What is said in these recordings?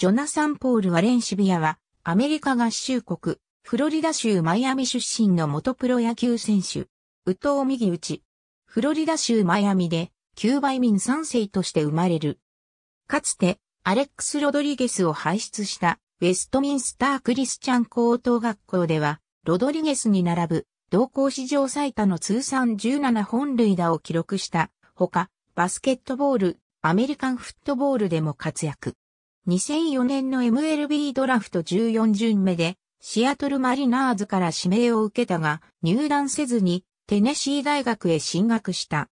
ジョナサン・ポール・ワレンシビアは、アメリカ合衆国、フロリダ州マイアミ出身の元プロ野球選手、宇藤右ち。フロリダ州マイアミで、9倍民3世として生まれる。かつて、アレックス・ロドリゲスを輩出した、ウェストミンスター・クリスチャン高等学校では、ロドリゲスに並ぶ、同校史上最多の通算17本塁打を記録した、ほか、バスケットボール、アメリカンフットボールでも活躍。2004年の MLB ドラフト14巡目で、シアトルマリナーズから指名を受けたが、入団せずに、テネシー大学へ進学した。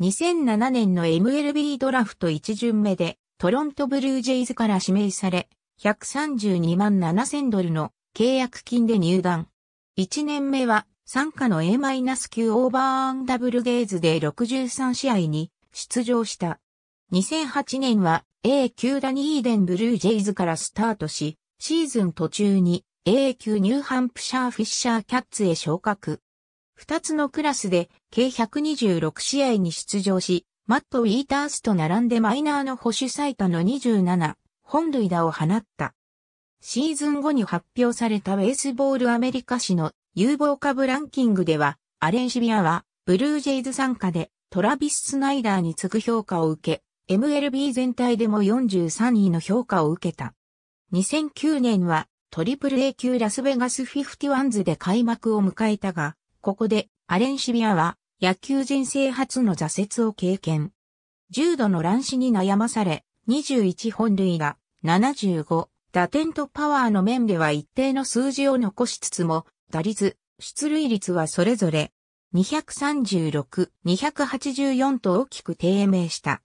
2007年の MLB ドラフト1巡目で、トロントブルージェイズから指名され、132万7000ドルの契約金で入団。1年目は、参加の A-9 オーバーアンダブルゲイズで63試合に出場した。2008年は A 級ダニーデンブルージェイズからスタートし、シーズン途中に A 級ニューハンプシャーフィッシャーキャッツへ昇格。二つのクラスで計126試合に出場し、マット・ウィータースと並んでマイナーの保守最多の27本塁打を放った。シーズン後に発表されたベースボールアメリカ誌の有望株ランキングでは、アレンシビアはブルージェイズ参加でトラビス・スナイダーに次ぐ評価を受け、MLB 全体でも43位の評価を受けた。2009年はトリプル A 級ラスベガスフィフティワンズで開幕を迎えたが、ここでアレン・シビアは野球人生初の挫折を経験。重度の乱視に悩まされ、21本塁打、75、打点とパワーの面では一定の数字を残しつつも、打率、出塁率はそれぞれ236、284と大きく低迷した。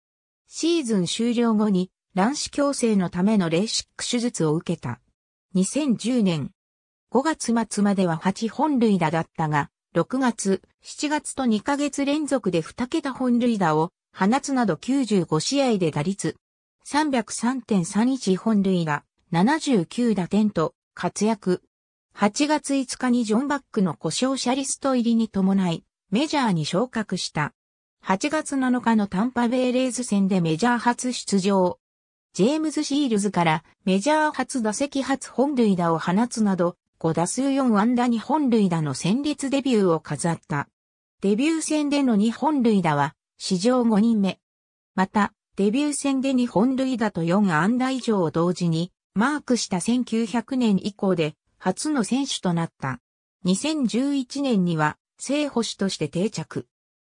シーズン終了後に卵子矯正のためのレーシック手術を受けた。2010年5月末までは8本塁打だったが、6月、7月と2ヶ月連続で2桁本塁打を放つなど95試合で打率303.31本塁打、79打点と活躍。8月5日にジョンバックの故障者リスト入りに伴い、メジャーに昇格した。8月7日のタンパベイレーズ戦でメジャー初出場。ジェームズ・シールズからメジャー初打席初本塁打を放つなど、5打数4安打2本塁打の戦列デビューを飾った。デビュー戦での2本塁打は、史上5人目。また、デビュー戦で2本塁打と4安打以上を同時に、マークした1900年以降で、初の選手となった。2011年には、正捕手として定着。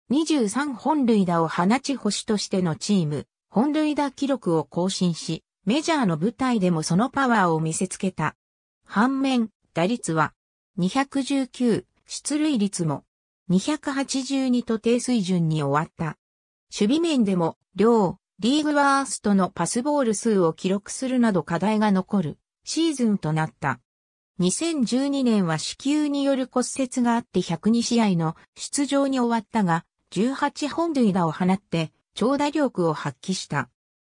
23本塁打を放ち星としてのチーム、本塁打記録を更新し、メジャーの舞台でもそのパワーを見せつけた。反面、打率は219、出塁率も282と低水準に終わった。守備面でも、両、リーグワーストのパスボール数を記録するなど課題が残るシーズンとなった。2012年は子宮による骨折があって102試合の出場に終わったが、18本塁打を放って、長打力を発揮した。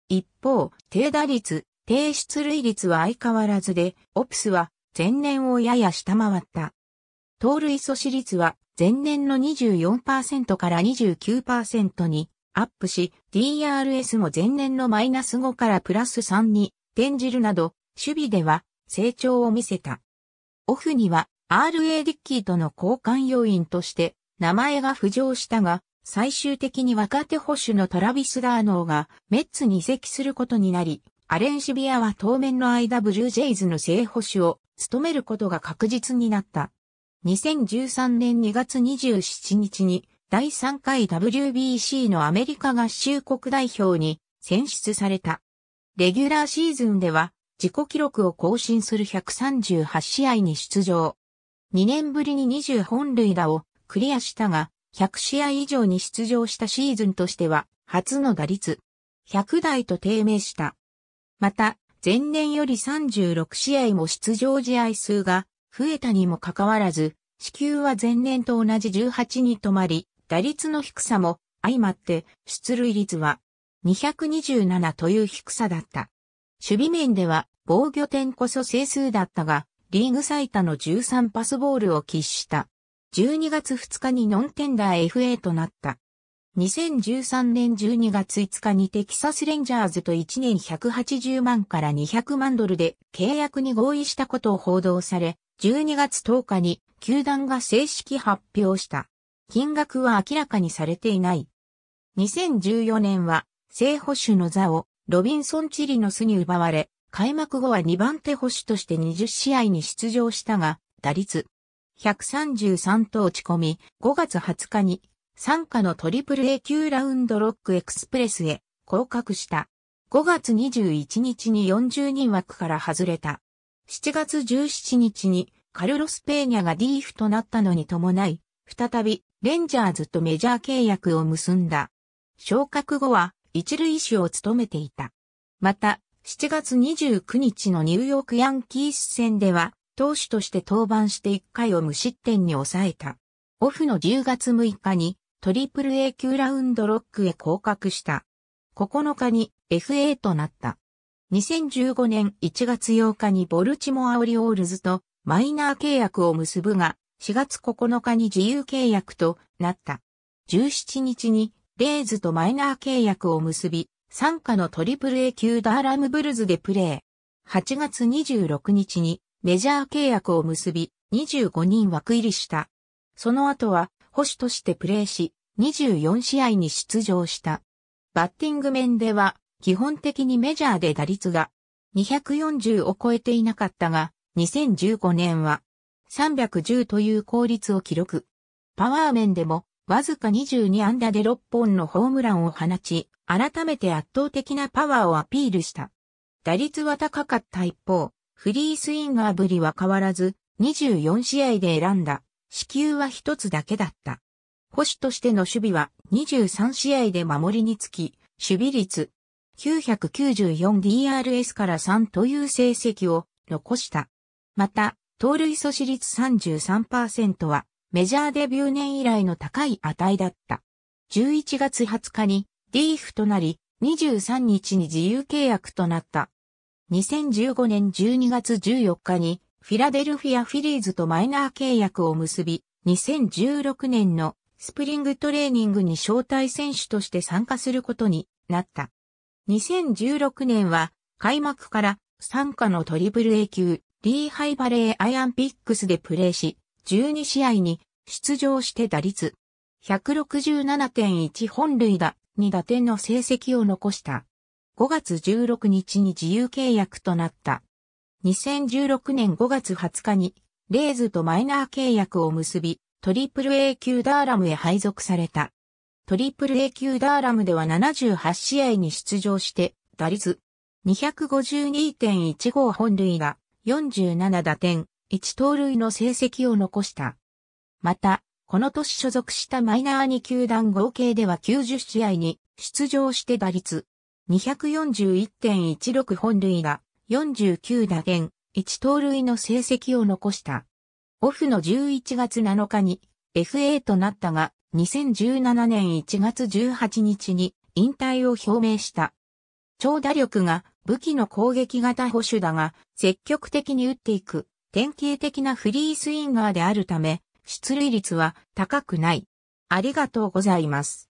一方、低打率、低出塁率は相変わらずで、オプスは前年をやや下回った。盗塁阻止率は前年の24%から29%にアップし、DRS も前年のマイナス5からプラス3に転じるなど、守備では成長を見せた。オフには RA ディッキーとの交換要因として名前が浮上したが、最終的に若手保守のトラビス・ダーノーがメッツに移籍することになり、アレン・シビアは当面の間ブルージェイズの正保守を務めることが確実になった。2013年2月27日に第3回 WBC のアメリカ合衆国代表に選出された。レギュラーシーズンでは自己記録を更新する138試合に出場。2年ぶりに20本塁打をクリアしたが、100試合以上に出場したシーズンとしては、初の打率、100台と低迷した。また、前年より36試合も出場試合数が増えたにもかかわらず、支給は前年と同じ18に止まり、打率の低さも相まって出塁率は227という低さだった。守備面では防御点こそ整数だったが、リーグ最多の13パスボールを喫した。12月2日にノンテンダー FA となった。2013年12月5日にテキサスレンジャーズと1年180万から200万ドルで契約に合意したことを報道され、12月10日に球団が正式発表した。金額は明らかにされていない。2014年は正捕手の座をロビンソン・チリノスに奪われ、開幕後は2番手捕手として20試合に出場したが、打率133と落ち込み、5月20日に、参加のトリプル A 級ラウンドロックエクスプレスへ降格した。5月21日に4人枠から外れた。7月17日にカルロス・ペーニャがディーフとなったのに伴い、再びレンジャーズとメジャー契約を結んだ。昇格後は一塁手を務めていた。また、7月29日のニューヨークヤンキース戦では、投手として登板して1回を無失点に抑えた。オフの10月6日にトリプル A 級ラウンドロックへ降格した。9日に FA となった。2015年1月8日にボルチモアオリオールズとマイナー契約を結ぶが、4月9日に自由契約となった。17日にレイズとマイナー契約を結び、参加のトリプル A 級ダーラムブルズでプレー。8月26日にメジャー契約を結び、25人枠入りした。その後は、保守としてプレーし、24試合に出場した。バッティング面では、基本的にメジャーで打率が240を超えていなかったが、2015年は310という効率を記録。パワー面でも、わずか22安打で6本のホームランを放ち、改めて圧倒的なパワーをアピールした。打率は高かった一方、フリースインガーぶりは変わらず、24試合で選んだ、支給は一つだけだった。保守としての守備は23試合で守りにつき、守備率 994DRS から3という成績を残した。また、盗塁阻止率33%はメジャーデビュー年以来の高い値だった。11月20日にリーフとなり、23日に自由契約となった。2015年12月14日にフィラデルフィアフィリーズとマイナー契約を結び、2016年のスプリングトレーニングに招待選手として参加することになった。2016年は開幕から参加のトリブル A 級リーハイバレーアイアンピックスでプレーし、12試合に出場して打率167.1本塁打2打点の成績を残した。5月16日に自由契約となった。2016年5月20日に、レイズとマイナー契約を結び、トリプル A 級ダーラムへ配属された。トリプル A 級ダーラムでは78試合に出場して、打率252.15本塁が47打点、1盗塁の成績を残した。また、この年所属したマイナー2球団合計では90試合に出場して打率241.16本塁打、49打点、1盗塁の成績を残した。オフの11月7日に FA となったが、2017年1月18日に引退を表明した。長打力が武器の攻撃型保守だが、積極的に打っていく、典型的なフリースインガーであるため、出塁率は高くない。ありがとうございます。